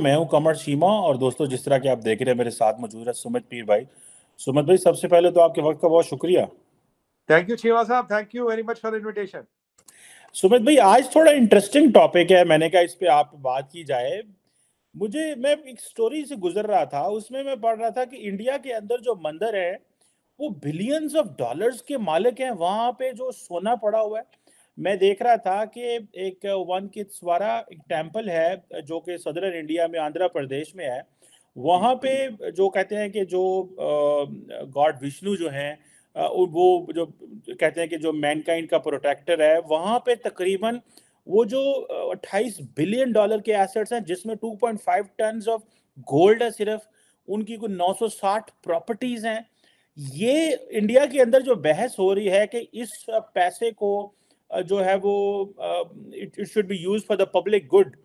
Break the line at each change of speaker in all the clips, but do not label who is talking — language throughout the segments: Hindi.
मैं हूं कमर शीमा और दोस्तों जिस तरह के आप देख रहे हैं मेरे साथ मौजूद है सुमित पीर भाई सुमित भाई सबसे पहले तो आपके वक्त का बहुत शुक्रिया थैंक यू शीमा साहब thank you very much for invitation Sumit भाई आज थोड़ा इंटरेस्टिंग टॉपिक है मैंने कहा इस पे आप बात की जाए मुझे मैं एक स्टोरी से गुजर रहा था उसमें मैं पढ़ रहा था कि इंडिया के अंदर जो मंदिर है वो बिलियंस ऑफ डॉलर्स के मालिक हैं वहां पे जो सोना पड़ा हुआ है मैं देख रहा था कि एक वन कित्सवारा एक टेम्पल है जो कि सदरन इंडिया में आंध्र प्रदेश में है वहाँ पे जो कहते हैं कि जो गॉड विष्णु जो हैं वो जो कहते हैं कि जो मैनकाइंड का प्रोटेक्टर है वहाँ पे तकरीबन वो जो 28 बिलियन डॉलर के एसेट्स हैं जिसमें 2.5 टन ऑफ गोल्ड है सिर्फ उनकी कोई 960 प्रॉपर्टीज हैं ये इंडिया के अंदर जो बहस हो रही है कि इस पैसे को जो है वो it it should be use for the public good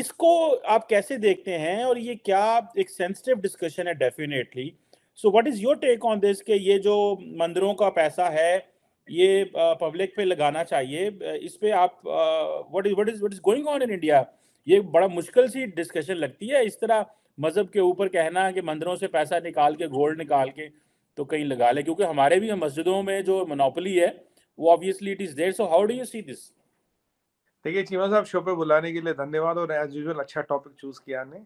इसको आप कैसे देखते हैं और ये क्या एक सेंसिटिव डिस्कशन है definitely so what is your take on this के ये जो मंदिरों का पैसा है ये पब्लिक पे लगाना चाहिए इस पे आप what is what is what is going on in India ये बड़ा मुश्किल सी डिस्कशन लगती है इस तरह मजहब के ऊपर कहना कि मंदिरों से पैसा निकाल के गोल्ड निकाल के तो कहीं लगा ले क्योंकि हमारे भी मस्जिदों में जो मोनोपली है वो obviously it is there so how do you see this देखिए चीमा साहब शो पे बुलाने के लिए धन्यवाद और एज यूजल अच्छा टॉपिक चूज किया
ने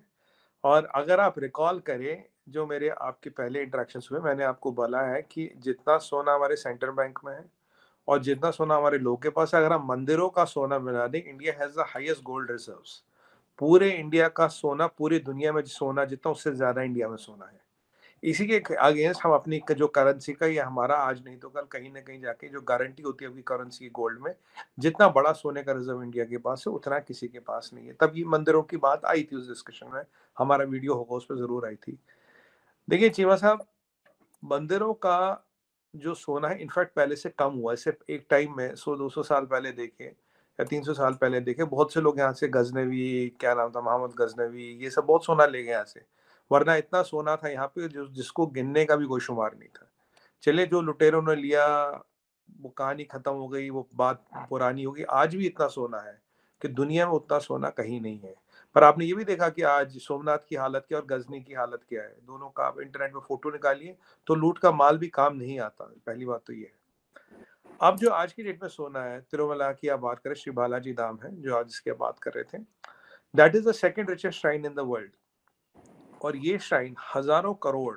और अगर आप रिकॉल करें जो मेरे आपके पहले इंट्रैक्शन हुए मैंने आपको बोला है कि जितना सोना हमारे सेंट्रल बैंक में है और जितना सोना हमारे लोग के पास है अगर हम मंदिरों का सोना बना दें India has the highest gold reserves पूरे इंडिया का सोना पूरी दुनिया में सोना जितना उससे ज़्यादा इंडिया में सोना है इसी के अगेंस्ट हम अपनी जो करेंसी का ये हमारा आज नहीं तो कल कहीं ना कहीं जाके जो गारंटी होती है अपनी करेंसी की गोल्ड में जितना बड़ा सोने का रिजर्व इंडिया के पास है उतना किसी के पास नहीं है तब ये मंदिरों की बात आई थी उस डिस्कशन में हमारा वीडियो होगा उस पर जरूर आई थी देखिए चीमा साहब मंदिरों का जो सोना है इनफैक्ट पहले से कम हुआ है सिर्फ एक टाइम में सौ दो सौ साल पहले देखे या तीन सौ साल पहले देखे बहुत से लोग यहाँ से गजनवी क्या नाम था मोहम्मद गजनवी ये सब बहुत सोना ले गए यहाँ से वरना इतना सोना था यहाँ पे जो जिसको गिनने का भी कोई शुमार नहीं था चले जो लुटेरों ने लिया वो कहानी खत्म हो गई वो बात पुरानी हो गई आज भी इतना सोना है कि दुनिया में उतना सोना कहीं नहीं है पर आपने ये भी देखा कि आज सोमनाथ की हालत क्या और गजनी की हालत क्या है दोनों का आप इंटरनेट में फोटो निकालिए तो लूट का माल भी काम नहीं आता पहली बात तो ये है अब जो आज की डेट में सोना है तिरुमला की आप बात करें श्री बालाजी धाम है जो आज इसके बात कर रहे थे that is the second richest shrine in the world और ये श्राइन हजारों करोड़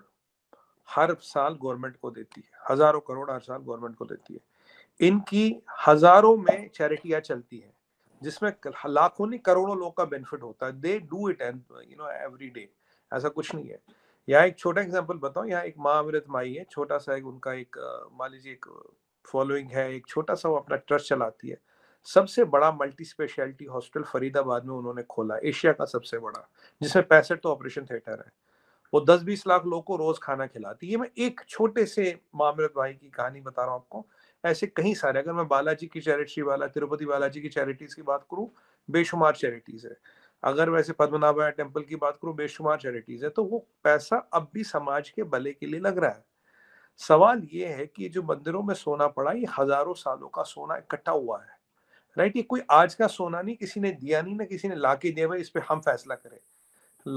हर साल गवर्नमेंट को देती है हजारों करोड़ हर साल गवर्नमेंट को देती है इनकी हजारों में चैरिटियाँ चलती हैं जिसमें लाखों नहीं करोड़ों लोग का बेनिफिट होता है they do it and you know every day ऐसा कुछ नहीं है यहाँ एक छोटा एग्जाम्पल बताऊँ यहाँ एक माँ अमृत माई है छोटा सा एक उनका एक मान लीजिए एक फॉलोइंग है एक छोटा सा वो अपना ट्रस्ट चलाती है सबसे बड़ा मल्टी स्पेशलिटी हॉस्पिटल फरीदाबाद में उन्होंने खोला एशिया का सबसे बड़ा जिसमें पैंसठ तो ऑपरेशन थिएटर है वो दस बीस लाख लोग को रोज खाना खिलाती ये मैं एक छोटे से मामरत भाई की कहानी बता रहा हूँ आपको ऐसे कहीं सारे अगर मैं बालाजी की चैरिटी वाला तिरुपति बालाजी की चैरिटीज की बात करूँ बेशुमार चैरिटीज है अगर वैसे पद्मनाभ टेम्पल की बात करूँ बेशुमार चैरिटीज है तो वो पैसा अब भी समाज के भले के लिए लग रहा है सवाल ये है कि जो मंदिरों में सोना पड़ा ये हजारों सालों का सोना इकट्ठा हुआ है राइट ये कोई आज का सोना नहीं किसी ने दिया नहीं ना किसी ने ला के दिया इस पर हम फैसला करें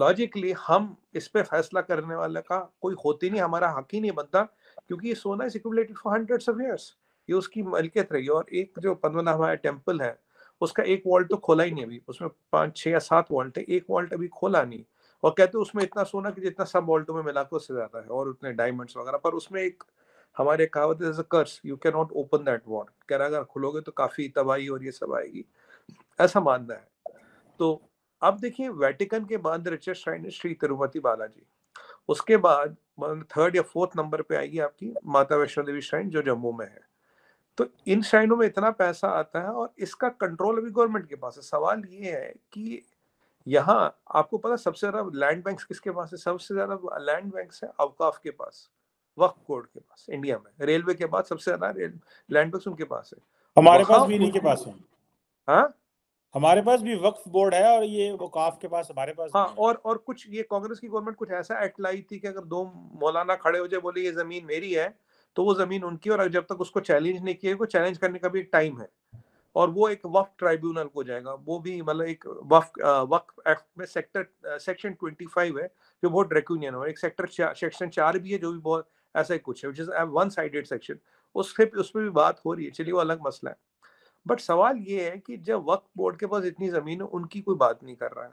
लॉजिकली हम इस पर फैसला करने वाले का कोई होती नहीं हमारा हक ही नहीं बनता क्योंकि ये सोना is accumulated for hundreds of years ये उसकी मलकियत रही और एक जो पंद्रनामा टेम्पल है उसका एक वॉल्ट तो खोला ही नहीं अभी उसमें पाँच छः या सात वॉल्ट है एक वॉल्ट अभी खोला नहीं और कहते हैं उसमें इतना सोना कि जितना सब वॉल्टों में मिला मिलाकर उससे ज़्यादा है और उतने डायमंड्स वगैरह पर उसमें एक हमारे कहावत is a curse you can not open that war कह रहा अगर खुलोगे तो काफी तबाही और ये सब आएगी ऐसा मानना है तो अब देखिए वेटिकन के बाद रिचर्ड श्राइन श्री तिरुपति बालाजी उसके बाद थर्ड मतलब या फोर्थ नंबर पे आएगी आपकी माता वैष्णो देवी श्राइन जो जम्मू में है तो इन श्राइनों में इतना पैसा आता है और इसका कंट्रोल अभी गवर्नमेंट के पास है सवाल ये है कि यहाँ आपको पता सबसे ज्यादा लैंड बैंक किसके पास है सबसे ज्यादा लैंड बैंक है अवकाफ के पास वक्त कोड के पास इंडिया में रेलवे के बाद सबसे ज्यादा रेल लैंड बैंक उनके पास है हमारे पास भी इन्हीं के पास है हाँ हमारे पास भी वक्फ बोर्ड है और ये वकाफ के पास हमारे पास हाँ और और कुछ ये कांग्रेस की गवर्नमेंट कुछ ऐसा एक्ट लाई थी कि अगर दो मौलाना खड़े हो जाए बोले ये जमीन मेरी है तो वो जमीन उनकी और जब तक उसको चैलेंज नहीं किया वो चैलेंज करने का भी एक टाइम है और वो एक वक्फ ट्राइब्यूनल को जाएगा वो भी मतलब एक वक्फ वक्फ एक्ट में सेक्टर सेक्शन ट्वेंटी फाइव है जो बहुत ड्रेक्यूनियन है एक सेक्टर सेक्शन चार भी है जो भी बहुत ऐसा ही कुछ है which is one sided section उससे उसमें भी बात हो रही है चलिए वो अलग मसला है बट सवाल ये है कि जब वक्त बोर्ड के पास इतनी ज़मीन है उनकी कोई बात नहीं कर रहा है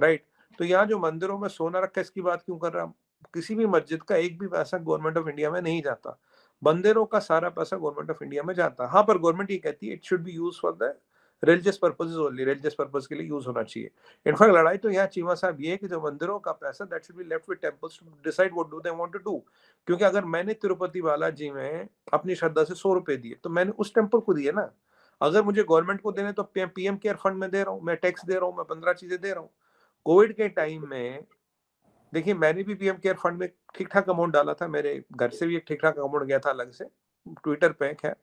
राइट तो यहाँ जो मंदिरों में सोना रखा है इसकी बात क्यों कर रहा है किसी भी मस्जिद का एक भी पैसा गवर्नमेंट ऑफ इंडिया में नहीं जाता मंदिरों का सारा पैसा गवर्नमेंट ऑफ इंडिया में जाता है हाँ पर गवर्नमेंट ये कहती है it should be use for the religious purposes only religious purpose के लिए यूज होना चाहिए इनफैक्ट लड़ाई तो यहाँ चीमा साहब ये है कि जो मंदिरों का पैसा that should be left with temples to decide what do they want to do क्योंकि अगर मैंने तिरुपति बालाजी में अपनी श्रद्धा से सौ रुपए दिए तो मैंने उस टेम्पल को दिए ना अगर मुझे गवर्नमेंट को देने तो पीएम केयर फंड में दे रहा हूँ मैं टैक्स दे रहा हूँ मैं पंद्रह चीजें दे रहा हूँ कोविड के टाइम में देखिए मैंने भी पीएम केयर फंड में ठीक ठाक अमाउंट डाला था मेरे घर से भी एक ठीक ठाक अमाउंट गया था अलग से ट्विटर पे खैर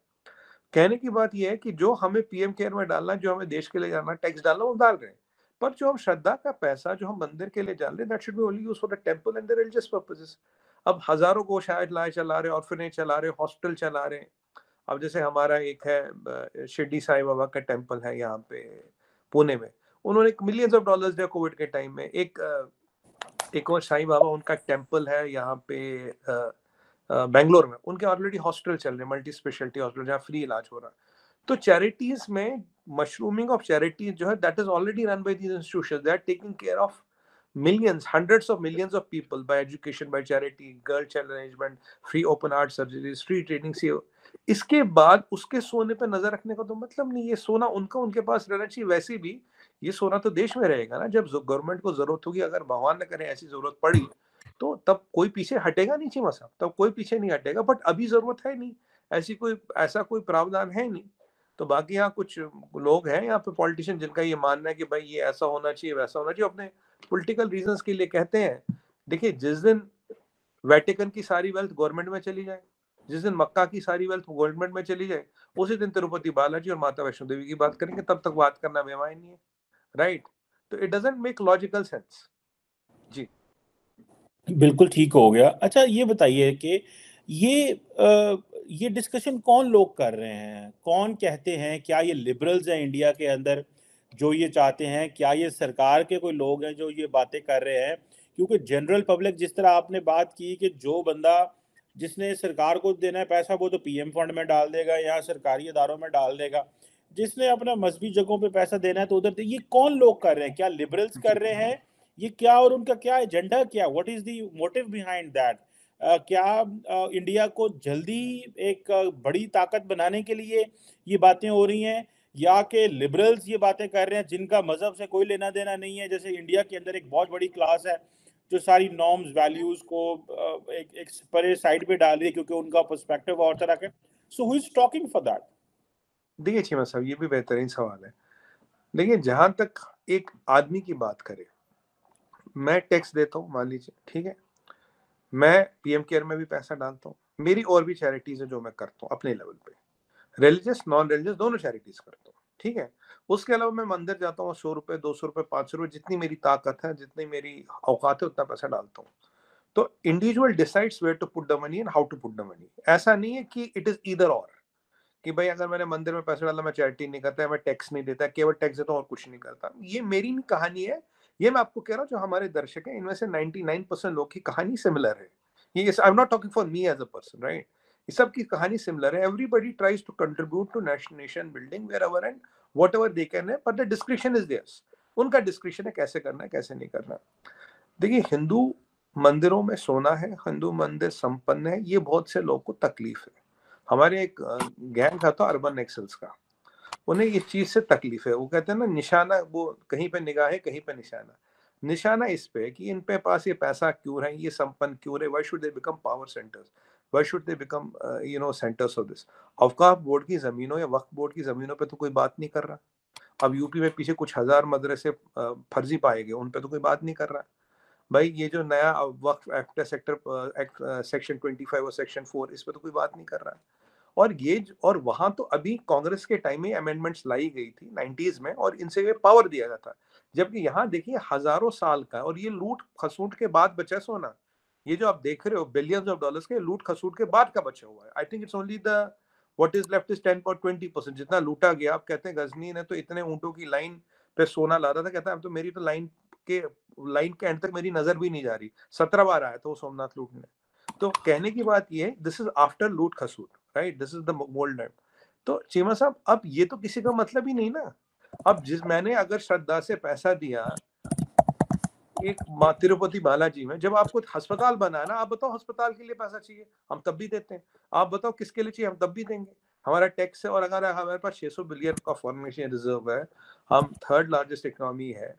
कहने की बात यह है कि जो हमें पीएम केयर में डालना जो हमें देश के लिए जाना टैक्स डालना वो डाल रहे हैं पर जो हम श्रद्धा का पैसा जो हम मंदिर के लिए डाल रहे हैं that should be only use for the temple and the religious purposes अब हजारों को शायद लाए चला रहे ऑर्फिनेज चला रहे हॉस्टल चला रहे अब जैसे हमारा एक है शिरडी साई बाबा का टेम्पल है यहाँ पे पुणे में उन्होंने मिलियंस ऑफ डॉलर्स दिया कोविड के टाइम में एक एक और साई बाबा उनका टेम्पल है यहाँ पे बेंगलोर में उनके ऑलरेडी हॉस्पिटल चल रहे हैं मल्टी स्पेशलिटी हॉस्पिटल जहाँ फ्री इलाज हो रहा है तो चैरिटीज में मशरूमिंग ऑफ चैरिटीज जो है that is already run by these institution they are taking care of millions hundreds of millions of people by education by charity girl child arrangement free open heart surgeries free training से इसके बाद उसके सोने पर नजर रखने का तो मतलब नहीं ये सोना उनका उनके पास रहना चाहिए वैसे भी ये सोना तो देश में रहेगा ना जब गवर्नमेंट को जरूरत होगी अगर भगवान ने करे ऐसी जरूरत पड़ी तो तब कोई पीछे हटेगा नहीं चीमा साहब तब कोई पीछे नहीं हटेगा बट अभी जरूरत है नहीं ऐसी कोई ऐसा कोई प्रावधान है नहीं तो बाकी यहाँ कुछ लोग हैं यहाँ पे पॉलिटिशियन जिनका ये मानना है कि भाई ये ऐसा होना चाहिए वैसा होना चाहिए अपने पॉलिटिकल रीजंस के लिए कहते हैं देखिए जिस दिन वेटिकन की सारी वेल्थ गवर्नमेंट में चली जाए जिस दिन मक्का की सारी वेल्थ गवर्नमेंट में चली जाए उसी दिन तिरुपति बालाजी और माता वैष्णो देवी की बात करेंगे तब तक बात करना बेमानी है राइट तो it doesn't make logical sense
जी बिल्कुल ठीक हो गया। अच्छा ये बताइए कि ये आ, ये डिस्कशन कौन लोग कर रहे हैं? कौन कहते हैं? क्या ये लिबरल्स हैं इंडिया के अंदर जो ये चाहते हैं? क्या ये सरकार के कोई लोग हैं जो ये बातें कर रहे हैं? क्योंकि जनरल पब्लिक जिस तरह आपने बात की कि जो बंदा जिसने सरकार को देना है पैसा वो तो पीएम फंड में डाल देगा या सरकारी इदारों में डाल देगा। जिसने अपना मज़हबी जगहों पे पैसा देना है तो उधर दे तो ये कौन लोग कर रहे हैं? क्या लिबरल्स कर रहे हैं ये क्या और उनका क्या एजेंडा क्या what is the motive behind that क्या uh, इंडिया को जल्दी एक uh, बड़ी ताकत बनाने के लिए ये बातें हो रही हैं या के लिबरल्स ये बातें कर रहे हैं जिनका मज़हब से कोई लेना देना नहीं है जैसे इंडिया के अंदर एक बहुत बड़ी क्लास है जो सारी नॉर्म्स वैल्यूज़ को uh, एक एक परे साइड पे डाल रही है क्योंकि उनका पर्सपेक्टिव और तरह का so who is talking for that
देखिए छीमा साहब ये भी बेहतरीन सवाल है देखिए जहां तक एक आदमी की बात करें मैं टैक्स देता हूँ मान लीजिए ठीक है मैं पीएम केयर में भी पैसा डालता हूँ मेरी और भी चैरिटीज है जो मैं करता हूँ अपने लेवल पे रिलीजियस नॉन रिलीजियस दोनों चैरिटीज करता हूँ ठीक है उसके अलावा मैं मंदिर जाता हूँ सौ रुपए दो सौ रुपए पाँच सौ रुपए जितनी मेरी ताकत है जितनी मेरी औकात है उतना पैसा डालता हूँ तो individual decides where to put the money and how to put the money ऐसा नहीं है कि इट इज इधर और कि भाई अगर मैंने मंदिर में पैसा डाला मैं चैरिटी नहीं करता मैं टैक्स नहीं देता केवल टैक्स देता हूँ और कुछ नहीं करता ये मेरी कहानी है ये मैं आपको कह रहा हूँ जो हमारे दर्शक हैं इनमें से 99 परसेंट लोग की कहानी सिमिलर है ये I am not talking for me as a person right ये सब की कहानी सिमिलर है everybody tries to contribute to nation building wherever and whatever they can है but the description is theirs उनका डिस्क्रिप्शन है कैसे करना है कैसे नहीं करना देखिए हिंदू मंदिरों में सोना है हिंदू मंदिर संपन्न है ये बहुत से लोग को तकलीफ है हमारे एक गैंग था तो अर्बन एक्सल्स का उन्हें इस चीज से तकलीफ है वो कहते हैं ना निशाना वो कहीं पे निगाह है कहीं पे निशाना निशाना इस पे कि इन पे पास ये पैसा क्यों है ये संपन्न क्यों रहे why should they become power centres why should they become you know centres of this अवकाफ बोर्ड की ज़मीनों या वक्फ बोर्ड की ज़मीनों पे तो कोई बात नहीं कर रहा अब यूपी में पीछे कुछ हज़ार मदरसे फर्जी पाए गए उन पे तो कोई बात नहीं कर रहा भाई ये जो नया Waqf act sector act section twenty five और सेक्शन फोर इस पर तो कोई बात नहीं कर रहा है और ये और वहां तो अभी कांग्रेस के टाइम में अमेंडमेंट्स लाई गई थी नाइन्टीज में और इनसे ये पावर दिया जाता जबकि यहाँ देखिए हजारों साल का और ये लूट खसूट के बाद बचा सोना ये जो आप देख रहे हो बिलियंस ऑफ डॉलर्स के लूट खसूट के बाद का बचा हुआ है I think it's only the what is left is ten point twenty percent जितना लूटा गया आप कहते हैं गजनी ने तो इतने ऊँटों की लाइन पे सोना ला रहा था कहता है अब तो मेरी तो लाइन के लाइन के एंड तक मेरी नजर भी नहीं जा रही सत्रह बार आया था वो सोमनाथ लूटने तो कहने की बात ये दिस इज आफ्टर लूट खसूट right this is the world name तो चीमा साहब अब ये तो किसी का मतलब ही नहीं ना अब जिस मैंने अगर श्रद्धा से पैसा दिया एक तिरुपति बालाजी में जब आपको अस्पताल बनाना आप बताओ अस्पताल के लिए पैसा चाहिए हम तब भी देते हैं आप बताओ किसके लिए चाहिए हम तब भी देंगे हमारा टैक्स है और अगर हमारे पास 600 बिलियन का फॉर्मेशन रिजर्व है हम थर्ड लार्जेस्ट इकोनॉमी है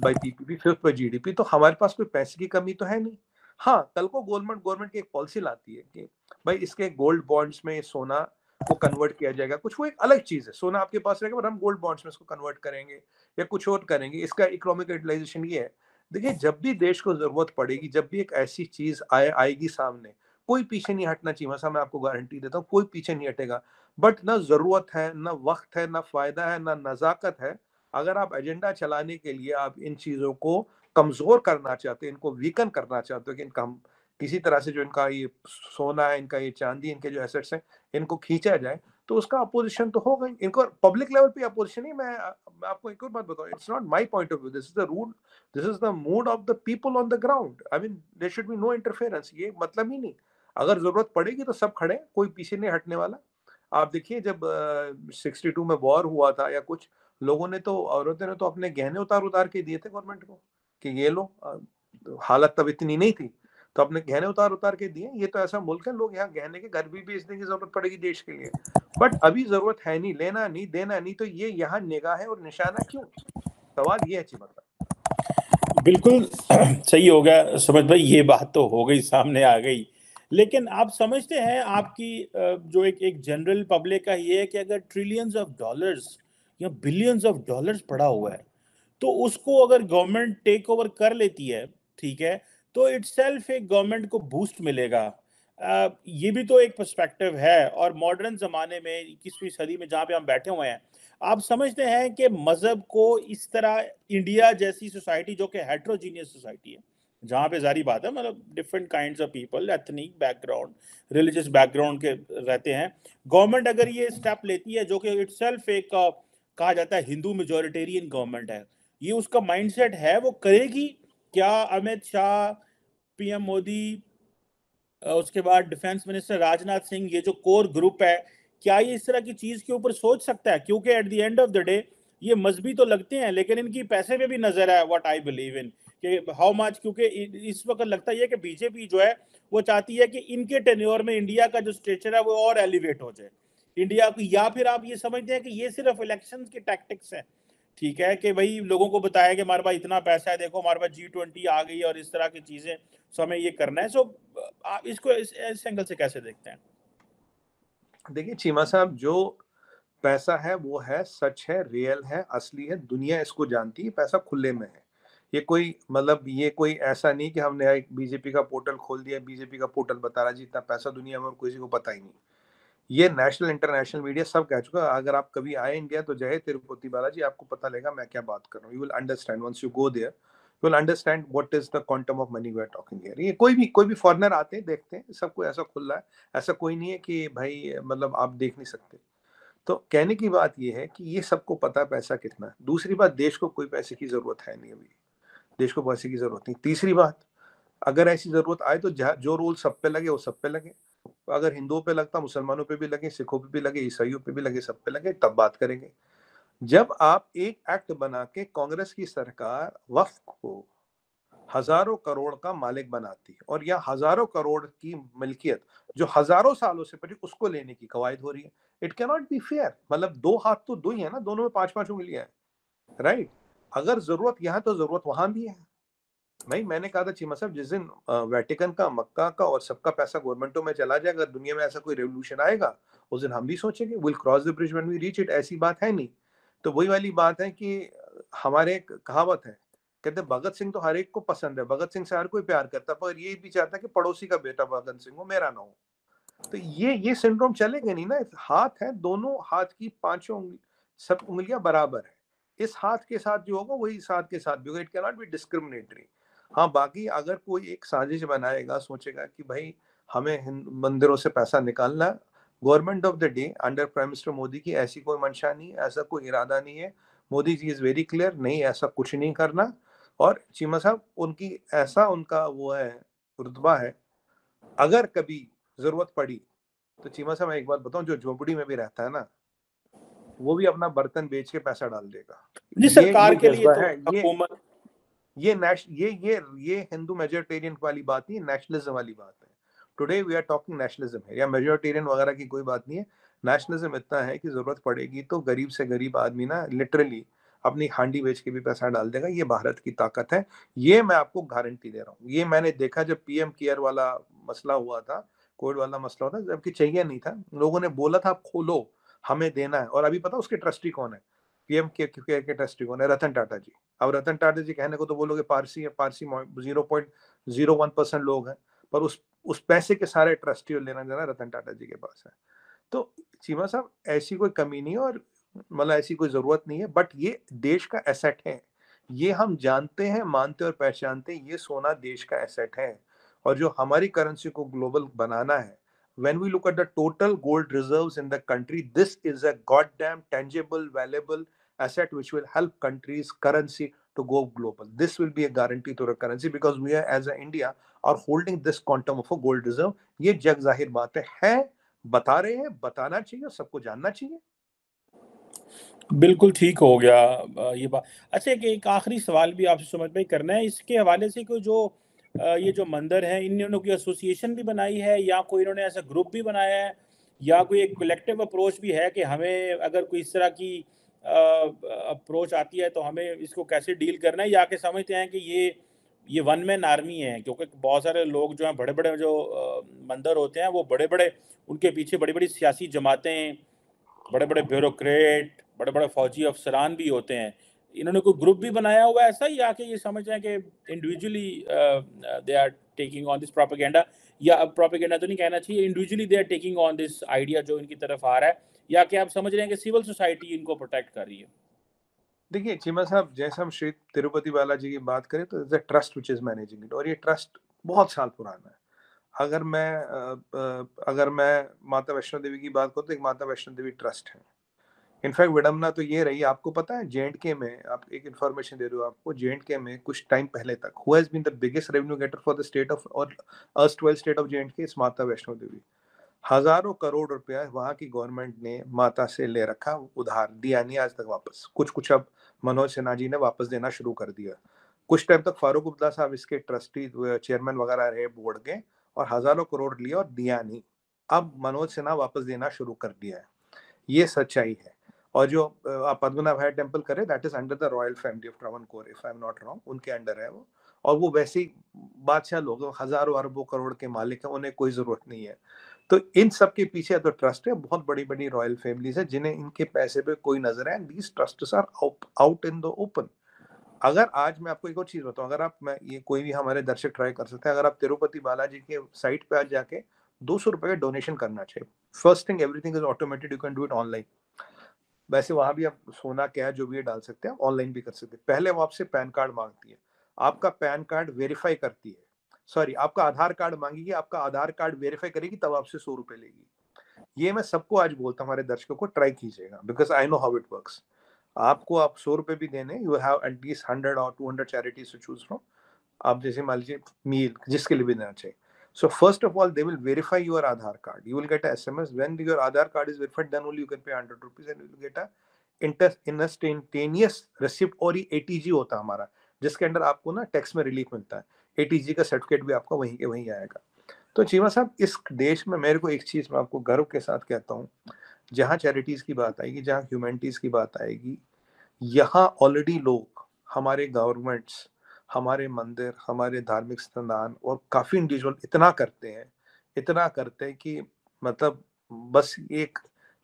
by PPP fifth by GDP तो हमारे पास कोई पैसे की कमी तो है नहीं हाँ कल को गवर्नमेंट गवर्नमेंट की एक पॉलिसी लाती है कि भाई इसके गोल्ड बॉन्ड्स में सोना को कन्वर्ट किया जाएगा कुछ वो एक अलग चीज है सोना आपके पास रहेगा पर हम गोल्ड बॉन्ड्स में इसको कन्वर्ट करेंगे या कुछ और करेंगे इसका इकोनॉमिक यूटिलाइजेशन ये है देखिए जब भी देश को जरूरत पड़ेगी जब भी एक ऐसी चीज आए आएगी सामने कोई पीछे नहीं हटना चाहिए वैसा मैं आपको गारंटी देता हूँ कोई पीछे नहीं हटेगा बट ना जरूरत है ना वक्त है ना फायदा है ना नज़ाकत है अगर आप एजेंडा चलाने के लिए आप इन चीज़ों को कमज़ोर करना चाहते हैं इनको वीकन करना चाहते हो कि इनका हम किसी तरह से जो इनका ये सोना है इनका ये चांदी इनके जो एसेट्स हैं इनको खींचा जाए तो उसका अपोजिशन तो होगा इनको पब्लिक लेवल पे अपोजिशन ही मैं, मैं आपको एक और बात बताऊं it's not my point of view this is the rule this is the mood of the people on the ground I mean there should be no interference ये मतलब ही नहीं अगर जरूरत पड़ेगी तो सब खड़े कोई पीछे नहीं हटने वाला आप देखिए जब सिक्सटी uh, में वॉर हुआ था या कुछ लोगों ने तो औरतों ने तो अपने गहने उतार उतार के दिए थे गवर्नमेंट को कि ये लो हालत तब इतनी नहीं थी तो अपने गहने उतार उतार के दिए ये तो ऐसा मुल्क है लोग यहाँ गहने के घर भी बेचने की जरूरत पड़ेगी देश के लिए बट अभी जरूरत है नहीं लेना नहीं देना नहीं तो ये यहाँ निगाह है और निशाना क्यों सवाल ये है जी मतलब
बिल्कुल सही हो गया समझ भाई ये बात तो हो गई सामने आ गई लेकिन आप समझते हैं आपकी जो एक एक जनरल पब्लिक का ये है कि अगर ट्रिलियंस ऑफ डॉलर्स या बिलियंस ऑफ डॉलर्स पड़ा हुआ है तो उसको अगर गवर्नमेंट टेक ओवर कर लेती है ठीक है तो इट्स एक गवर्नमेंट को बूस्ट मिलेगा आ, ये भी तो एक पर्सपेक्टिव है और मॉडर्न ज़माने में इक्कीसवीं सदी में जहाँ पे हम बैठे हुए हैं आप समझते हैं कि मज़हब को इस तरह इंडिया जैसी सोसाइटी जो कि हेट्रोजीनियस सोसाइटी है जहाँ पे जारी बात है मतलब different kind of people ethnic background religious background के रहते हैं गवर्नमेंट अगर ये स्टेप लेती है जो कि इट्स एक कहा जाता है हिंदू मेजोरिटेरियन गवर्नमेंट है ये उसका माइंडसेट है वो करेगी क्या अमित शाह पीएम मोदी उसके बाद डिफेंस मिनिस्टर राजनाथ सिंह ये जो कोर ग्रुप है क्या ये इस तरह की चीज के ऊपर सोच सकता है क्योंकि at the end of the day ये मजहबी तो लगते हैं लेकिन इनकी पैसे में भी नजर है व्हाट आई बिलीव इन कि हाउ मच क्योंकि इस वक्त लगता है कि बीजेपी जो है वो चाहती है कि इनके टेन्योर में इंडिया का जो स्टेचर है वो और एलिवेट हो जाए इंडिया को या फिर आप ये समझते हैं कि ये सिर्फ इलेक्शन की टैक्टिक्स है ठीक है कि भाई लोगों को बताया कि हमारे पास इतना पैसा है देखो हमारे पास जी ट्वेंटी आ गई और इस तरह की चीज़ें सो हमें ये करना है सो आप इसको इस, इस एंगल से कैसे देखते हैं
देखिए चीमा साहब जो पैसा है वो है सच है रियल है असली है दुनिया इसको जानती है पैसा खुले में है ये कोई मतलब ये कोई ऐसा नहीं कि हमने एक बीजेपी का पोर्टल खोल दिया बीजेपी का पोर्टल बता रहा जी इतना पैसा दुनिया में और किसी को पता ही नहीं ये नेशनल इंटरनेशनल मीडिया सब कह चुका अगर आप कभी आए इंडिया तो जय तिरुपति बालाजी आपको पता लगेगा मैं क्या बात कर रहा हूँ you will understand once you go there you will understand what is the quantum of money we are talking here ये कोई भी कोई भी फॉरनर आते हैं देखते हैं सबको ऐसा खुल रहा है ऐसा कोई नहीं है कि भाई मतलब आप देख नहीं सकते तो कहने की बात यह है कि ये सबको पता है पैसा कितना है दूसरी बात देश को कोई पैसे की जरूरत है नहीं अभी देश को पैसे की जरूरत नहीं तीसरी बात अगर ऐसी जरूरत आए तो जो रोल सब पे लगे वो सब पे लगे अगर हिंदुओं पे लगता मुसलमानों पे भी लगे सिखों पे भी लगे ईसाइयों पे भी लगे सब पे लगे तब बात करेंगे जब आप एक एक्ट बना के कांग्रेस की सरकार वफ को हजारों करोड़ का मालिक बनाती है और यह हजारों करोड़ की मिल्कियत जो हजारों सालों से पड़ी उसको लेने की कवायद हो रही है इट कैनॉट बी फेयर मतलब दो हाथ तो दो ही है ना दोनों में पांच पांच उंगलियां हैं राइट अगर जरूरत यहाँ तो जरूरत वहां भी है भाई मैंने कहा था चीमा साहब जिस दिन वेटिकन का मक्का का और सबका पैसा गवर्नमेंटों में चला जाएगा दुनिया में ऐसा कोई रेवोल्यूशन आएगा उस दिन हम भी सोचेंगे will cross the bridge when we reach it ऐसी बात है नहीं तो वही वाली बात है कि हमारे एक कहावत है कहते हैं भगत सिंह तो हर एक को पसंद है भगत सिंह से हर कोई प्यार करता पर ये भी चाहता है कि पड़ोसी का बेटा भगत सिंह हो मेरा ना हो तो ये ये सिंड्रोम चलेगा नहीं ना हाथ है दोनों हाथ की पांचों उंगली सब उंगलियां बराबर है इस हाथ के साथ जो होगा वही इस हाथ के साथ भी होगा इट कैनॉट बी डिस्क्रिमिनेटरी हाँ बाकी अगर कोई एक साजिश बनाएगा सोचेगा कि भाई हमें मंदिरों से पैसा निकालना government of the day under prime minister Modi की ऐसी कोई मंशा नहीं ऐसा कोई इरादा नहीं है Modi ji is very clear नहीं ऐसा कुछ नहीं करना और चीमा साहब उनकी ऐसा उनका वो है रुतबा है अगर कभी ज़रूरत पड़ी तो चीमा साहब मैं एक बात बताऊं जो झोपड़ी में भी रहता है ना वो भी अपना बर्तन बेच के पैसा डाल देगा
सरकार के लिए तो है,
ये, ये ये ये ये हिंदू मेजोरिटेरियन वाली बात नहीं नेशनलिज्म वाली बात है today we are talking nationalism है या मेजोरिटेरियन वगैरह की कोई बात नहीं है नेशनलिज्म इतना है कि ज़रूरत पड़ेगी तो गरीब से गरीब आदमी ना लिटरली अपनी हांडी बेच के भी पैसा डाल देगा ये भारत की ताकत है ये मैं आपको गारंटी दे रहा हूँ ये मैंने देखा जब पीएम केयर वाला मसला हुआ था कोविड वाला मसला हुआ था जबकि चाहिए नहीं था लोगों ने बोला था आप खोलो हमें देना है और अभी पता उसके ट्रस्टी कौन है पीएम केयर के ट्रस्टी कौन है रतन टाटा जी अब रतन टाटा जी कहने को तो बोलोगे पारसी है Parsi zero point zero one percent लोग हैं पर उस उस पैसे के सारे ट्रस्टी और लेना देना रतन टाटा जी के पास है तो चीमा साहब ऐसी कोई कमी नहीं है और मतलब ऐसी कोई ज़रूरत नहीं है बट ये देश का एसेट है ये हम जानते हैं मानते और पहचानते हैं ये सोना देश का एसेट है और जो हमारी करेंसी को ग्लोबल बनाना है when we look at the total gold reserves in the country this is a goddamn tangible valuable asset which will help countries currency to go global this will be a guarantee to the currency because we are as a india are holding this quantum of a gold reserve ye jag zahir baat hai
bata rahe hain batana chahiye sabko janna chahiye बिल्कुल ठीक हो गया ये बात अच्छा एक, एक आखिरी सवाल भी आपसे समझ में करना है इसके हवाले से कोई जो ये जो मंदिर है इन इन्होंने कोई एसोसिएशन भी बनाई है या कोई इन्होंने ऐसा ग्रुप भी बनाया है या कोई एक कलेक्टिव अप्रोच भी है कि हमें अगर कोई इस तरह की अप्रोच आती है तो हमें इसको कैसे डील करना है या के समझते हैं कि ये ये वन मैन आर्मी है क्योंकि बहुत सारे लोग जो हैं बड़े बड़े जो मंदिर होते हैं वो बड़े बड़े उनके पीछे बड़ी बड़ी सियासी जमातें बड़े बड़े ब्यूरोक्रेट बड़े बड़े फौजी अफसरान भी होते हैं इन्होंने कोई ग्रुप भी बनाया हुआ ऐसा ही आके ये समझ रहे हैं कि individually they are taking on this propaganda या अब प्रोपेगेंडा तो नहीं कहना चाहिए individually they are taking on this idea जो इनकी तरफ आ रहा है या कि आप समझ रहे हैं कि सिविल सोसाइटी इनको प्रोटेक्ट कर रही है
देखिए चीमा साहब जैसे हम श्री तिरुपति बालाजी की बात करें तो is a trust which is managing it और ये ट्रस्ट बहुत साल पुराना है अगर मैं अगर मैं माता वैष्णो देवी की बात करूँ तो एक माता वैष्णो देवी ट्रस्ट है इनफैक्ट विडम्बना तो ये रही आपको पता है जे एंड के में आप एक इन्फॉर्मेशन दे दूँ आपको जे एंड के में कुछ टाइम पहले तक who has been the biggest revenue getter for the state of और erstwhile state of J and K इस माता वैष्णो देवी हजारों करोड़ रुपया वहां की गवर्नमेंट ने माता से ले रखा उधार दिया नहीं आज तक वापस कुछ कुछ अब मनोज सिन्हा जी ने वापस देना शुरू कर दिया कुछ टाइम तक फारूक अब्दुल्ला साहब इसके ट्रस्टी चेयरमैन वगैरह रहे बोर्ड के और हजारों करोड़ लिए और दिया नहीं अब मनोज सिन्हा वापस देना शुरू कर दिया है ये सच्चाई है और जो आप पद्मनाभ हायर टेम्पल करे that is under the royal family of कोर if I am not wrong उनके अंडर है वो और वो वैसे ही बादशाह लोग हजारों अरबों करोड़ के मालिक है उन्हें कोई जरूरत नहीं है तो इन सब के पीछे तो ट्रस्ट है बहुत बड़ी बड़ी रॉयल फैमिलीज है जिन्हें इनके पैसे पे कोई नजर है these trust are out in the open अगर आज मैं आपको एक और चीज बताऊं अगर आप मैं ये कोई भी हमारे दर्शक ट्राई कर सकते हैं अगर आप तिरुपति बालाजी के साइट पे आज जाके दो सौ रुपये का डोनेशन करना चाहिए first thing everything is automated you can do it online वैसे वहां भी आप सोना क्या जो भी डाल सकते हैं ऑनलाइन भी कर सकते हैं पहले वो आपसे पैन कार्ड मांगती है आपका पैन कार्ड वेरीफाई करती है सॉरी आपका आधार कार्ड मांगेगी आपका आधार कार्ड वेरीफाई करेगी तब आपसे सौ रुपए लेगी ये मैं सबको आज बोलता हूँ हमारे दर्शकों को ट्राई कीजिएगा because I know how it work आपको आप सौ रुपए भी देने यू हैव एटलीस्ट हंड्रेड और two hundred charities to choose from आप जैसे मान लीजिए मील जिसके लिए भी देना चाहिए so first of all they will verify your Aadhaar card you will get S M S when Aadhaar Aadhaar card is verified only you can pay 100 rupees and you will get a inter instantaneous और ये ATG होता है हमारा जिसके अंदर आपको ना टैक्स में रिलीफ मिलता है ए का सर्टिफिकेट भी आपका वहीं के वहीं आएगा तो चीमा साहब इस देश में मेरे को एक चीज़ मैं आपको गर्व के साथ कहता हूँ जहाँ चैरिटीज़ की बात आएगी जहाँ ह्यूमैनिटीज़ की बात आएगी यहाँ ऑलरेडी लोग हमारे गवर्नमेंट्स हमारे मंदिर हमारे धार्मिक स्थान और काफ़ी इंडिविजुअल इतना करते हैं इतना करते हैं कि मतलब बस एक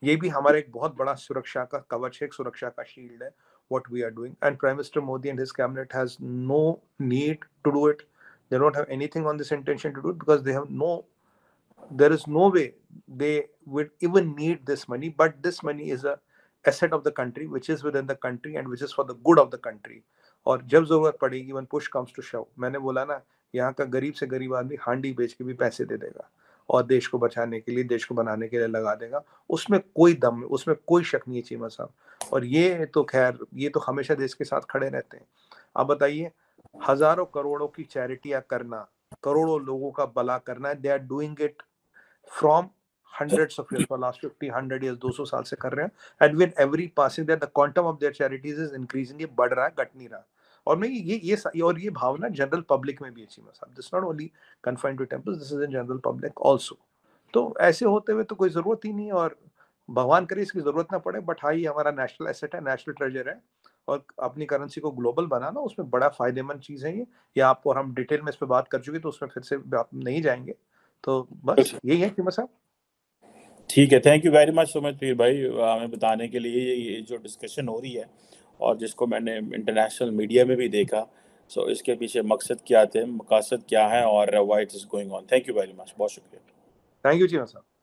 ये भी हमारा एक बहुत बड़ा सुरक्षा का कवच है एक सुरक्षा का शील्ड है what we are doing and prime minister Modi and his cabinet has no need to do it they don't have anything on this intention to do it because they have no there is no way they would even need this money but this money is a asset of the country which is within the country and which is for the good of the country और जब जरूरत पड़ेगी वन पुश कम्स टू शव मैंने बोला ना यहाँ का गरीब से गरीब आदमी हांडी बेच के भी पैसे दे देगा और देश को बचाने के लिए देश को बनाने के लिए लगा देगा उसमें कोई दम उसमें कोई शक नहीं है चीमा साहब और ये तो खैर ये तो हमेशा देश के साथ खड़े रहते हैं आप बताइए हजारों करोड़ों की चैरिटियां करना करोड़ों लोगों का भला करना they are doing it from hundreds of years last fifty hundred 100 दो सौ साल से कर रहे हैं and with every passing that the quantum of their charities is increasing ये बढ़ रहा है घट नहीं रहा और मैं ये ये और ये भावना जनरल पब्लिक में भी अच्छी मैं साहब this not only confined to temples this is in general public also तो ऐसे होते हुए तो कोई ज़रूरत ही नहीं और भगवान करे इसकी ज़रूरत ना पड़े बट हाई हमारा नेशनल एसेट है नेशनल ट्रेजर है और अपनी करेंसी को ग्लोबल बनाना उसमें बड़ा फायदेमंद चीज़ है ये या आपको हम डिटेल
में इस पर बात कर चुके तो उसमें फिर से आप नहीं जाएंगे तो बस अच्छा। यही है कीमत साहब ठीक है thank you very much so much Peer भाई हमें बताने के लिए ये जो डिस्कशन हो रही है और जिसको मैंने इंटरनेशनल मीडिया में भी देखा सो so, इसके पीछे मकसद क्या थे मकासद क्या है और what is going on thank you very much बहुत शुक्रिया
थैंक यू जी साहब